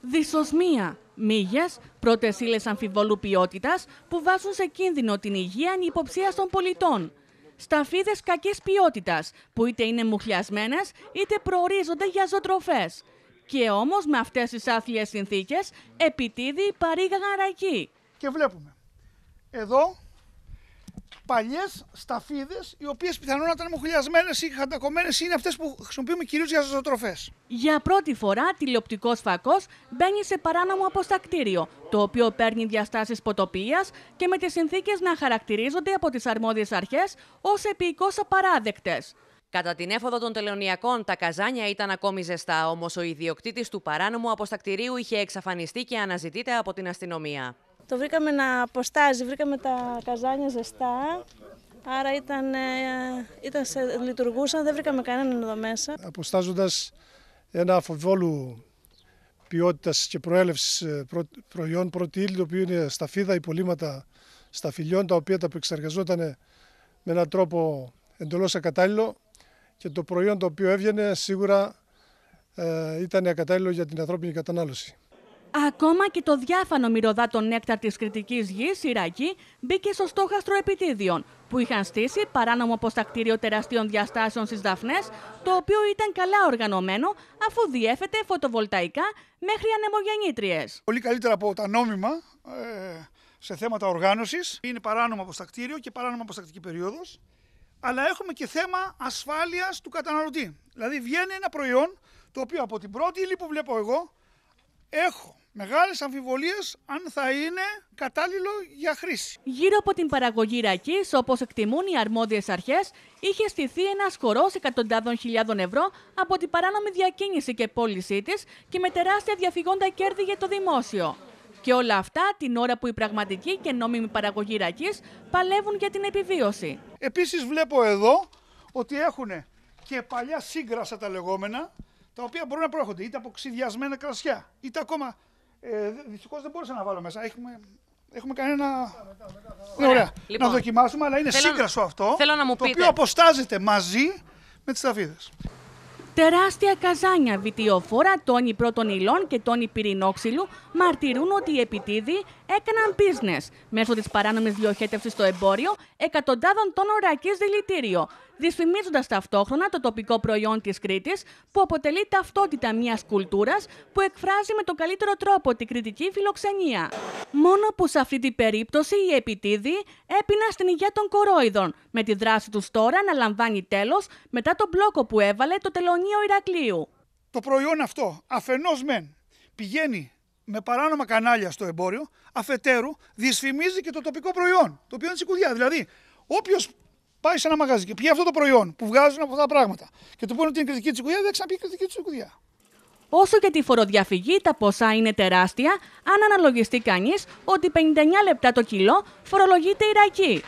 Δυσοσμία. Μύγες, πρώτες ύλες αμφιβολού ποιότητας που βάζουν σε κίνδυνο την υγεία ανυποψία των πολιτών. Σταφίδες κακής ποιότητας που είτε είναι μουχλιασμένες είτε προορίζονται για ζωτροφέ. Και όμως με αυτές τις άθλιες συνθήκες επιτίδη παρήγαγαν ρακή. Και βλέπουμε. Εδώ παλιές σταφίδες, οι οποίες πιθανόν να ήταν μοχλιασμένες ή χαντακωμένες, είναι αυτές που χρησιμοποιούμε κυρίως για ζωοτροφές. Για πρώτη φορά, τηλεοπτικός φακός μπαίνει σε παράνομο αποστακτήριο, το οποίο παίρνει διαστάσεις ποτοπία και με τις συνθήκες να χαρακτηρίζονται από τις αρμόδιες αρχές ως επίοικος απαράδεκτες. Κατά την έφοδο των τελωνιακών, τα καζάνια ήταν ακόμη ζεστά, όμως ο ιδιοκτήτης του παράνομου αποστακτηρίου είχε εξαφανιστεί και αναζητείται από την αστυνομία. Το βρήκαμε να αποστάζει, βρήκαμε τα καζάνια ζεστά. Άρα ήταν, ε, ήταν σε, λειτουργούσαν, δεν βρήκαμε κανέναν εδώ μέσα. Αποστάζοντας ένα αφοβόλου ποιότητας και προέλευσης ε, προϊόν πρώτη ύλη, το οποίο είναι σταφίδα, υπολείμματα σταφυλιών, τα οποία τα που με έναν τρόπο εντελώς ακατάλληλο και το προϊόν το οποίο έβγαινε σίγουρα ε, ήταν ακατάλληλο για την ανθρώπινη κατανάλωση. Ακόμα και το διάφανο μυρωδά των νέκταρ της κριτικής γης, η μπήκε στο στόχαστρο επιτίδιων, που είχαν στήσει παράνομο αποστακτήριο τεραστίων διαστάσεων στις Δαφνές, το οποίο ήταν καλά οργανωμένο, αφού διέφεται φωτοβολταϊκά μέχρι ανεμογεννήτριες. Πολύ καλύτερα από τα νόμιμα, ε, σε θέματα οργάνωσης. Είναι παράνομο αποστακτήριο και παράνομο αποστακτική περίοδος, αλλά έχουμε και θέμα ασφάλειας του καταναλωτή. Δηλαδή βγαίνει ένα προϊόν, το οποίο από την πρώτη ύλη που βλέπω εγώ, έχω Μεγάλες αμφιβολίες αν θα είναι κατάλληλο για χρήση. Γύρω από την παραγωγή ρακής, όπως εκτιμούν οι αρμόδιες αρχές, είχε στηθεί ένα χορό εκατοντάδων χιλιάδων ευρώ από την παράνομη διακίνηση και πώλησή της και με τεράστια διαφυγόντα κέρδη για το δημόσιο. Και όλα αυτά την ώρα που οι πραγματικοί και νόμιμη παραγωγή ρακής παλεύουν για την επιβίωση. Επίσης, βλέπω εδώ ότι έχουν και παλιά σύγκρασα τα λεγόμενα, τα οποία μπορούν να προέρχονται είτε από ξυδιασμένα κρασιά, είτε ακόμα ε, Δυστυχώς δεν μπορούσα να βάλω μέσα. Έχουμε, έχουμε κανένα. ένα Λοιπόν, να δοκιμάσουμε, αλλά είναι θέλω, σύγκρασο αυτό. Θέλω να μου το οποίο αποστάζεται μαζί με τις σταφίδε. Τεράστια καζάνια, βιτιοφόρα, τόνοι πρώτων υλών και τόνοι πυρηνόξυλου μαρτυρούν ότι οι έκαναν business μέσω της παράνομης διοχέτευσης στο εμπόριο εκατοντάδων τόνων ρακής δηλητήριο, δυσφημίζοντας ταυτόχρονα το τοπικό προϊόν της Κρήτης, που αποτελεί ταυτότητα μιας κουλτούρας που εκφράζει με τον καλύτερο τρόπο την κριτική φιλοξενία. Μόνο που σε αυτή την περίπτωση η επιτίδη έπεινα στην υγεία των κορόιδων, με τη δράση τους τώρα να λαμβάνει τέλος μετά τον μπλόκο που έβαλε το τελωνίο Ηρακλείου. Το προϊόν αυτό αφενός μεν πηγαίνει με παράνομα κανάλια στο εμπόριο, αφετέρου δυσφημίζει και το τοπικό προϊόν, το οποίο είναι σικουδιά. Δηλαδή, όποιος πάει σε ένα μαγαζί και πιει αυτό το προϊόν που βγάζουν από αυτά τα πράγματα και του πούνε ότι είναι κριτική τσικουδιά, δεν δεν ξαναπεί κριτική τσικουδιά. Όσο και τη φοροδιαφυγή, τα ποσά είναι τεράστια, αν αναλογιστεί κανείς ότι 59 λεπτά το κιλό φορολογείται η ρακή.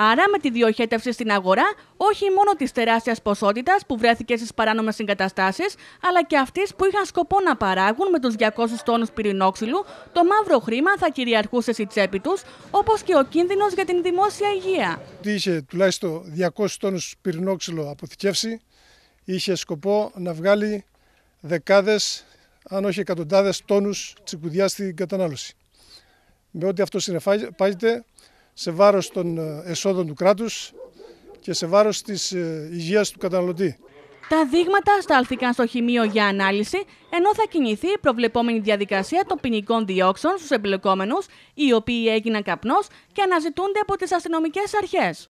Άρα, με τη διοχέτευση στην αγορά όχι μόνο της τεράστιας ποσότητας που βρέθηκε στις παράνομες εγκαταστάσεις, αλλά και αυτής που είχαν σκοπό να παράγουν με τους 200 τόνους πυρηνόξυλου, το μαύρο χρήμα θα κυριαρχούσε στη τσέπη τους, όπως και ο κίνδυνος για την δημόσια υγεία. Είχε τουλάχιστον 200 τόνους πυρηνόξυλο αποθηκεύσει, είχε σκοπό να βγάλει δεκάδες, αν όχι εκατοντάδες τόνους τσικουδιά στην κατανάλωση. Με ό,τι αυτό συνεπάγεται, σε βάρος των ε, εσόδων του κράτους και σε βάρος της ε, υγείας του καταναλωτή. Τα δείγματα στάλθηκαν στο χημείο για ανάλυση, ενώ θα κινηθεί η προβλεπόμενη διαδικασία των ποινικών διώξεων στους εμπλεκόμενους, οι οποίοι έγιναν καπνός και αναζητούνται από τις αστυνομικές αρχές.